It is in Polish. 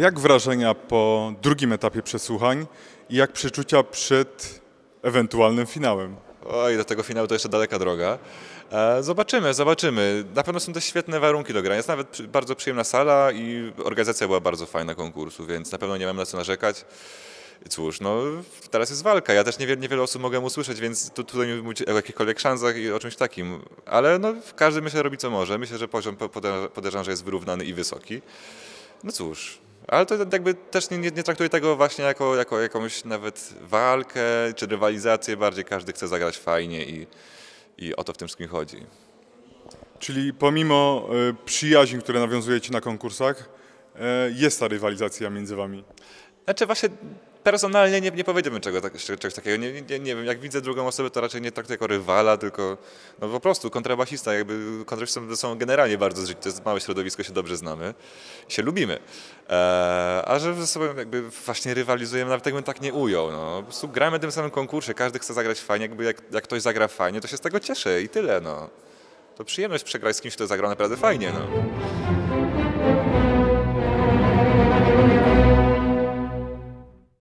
Jak wrażenia po drugim etapie przesłuchań i jak przeczucia przed ewentualnym finałem? Oj, do tego finału to jeszcze daleka droga. E, zobaczymy, zobaczymy. Na pewno są to świetne warunki do grania. Jest nawet bardzo przyjemna sala i organizacja była bardzo fajna konkursu, więc na pewno nie mam na co narzekać. Cóż, no teraz jest walka. Ja też niewiele, niewiele osób mogę usłyszeć, więc tu, tutaj nie mówić o jakichkolwiek szansach i o czymś takim. Ale no, każdy myślę robi co może. Myślę, że poziom podejrzewam, że jest wyrównany i wysoki. No cóż, ale to jakby też nie, nie, nie traktuję tego właśnie jako, jako jakąś nawet walkę czy rywalizację, bardziej każdy chce zagrać fajnie i, i o to w tym wszystkim chodzi. Czyli pomimo y, przyjaźni, które nawiązujecie na konkursach, y, jest ta rywalizacja między wami? Znaczy właśnie personalnie nie, nie powiedziałbym czego, tak, czegoś takiego. Nie, nie, nie wiem, jak widzę drugą osobę, to raczej nie traktuję jako rywala, tylko no po prostu kontrabasista. Jakby kontrabasisty są generalnie bardzo zżyci, to jest małe środowisko, się dobrze znamy, się lubimy. Eee, a że ze sobą jakby właśnie rywalizujemy, nawet jakbym tak nie ujął. No. Po prostu gramy w tym samym konkursie, każdy chce zagrać fajnie, jakby jak, jak ktoś zagra fajnie, to się z tego cieszę i tyle. No. To przyjemność przegrać z kimś, kto zagra naprawdę fajnie. No.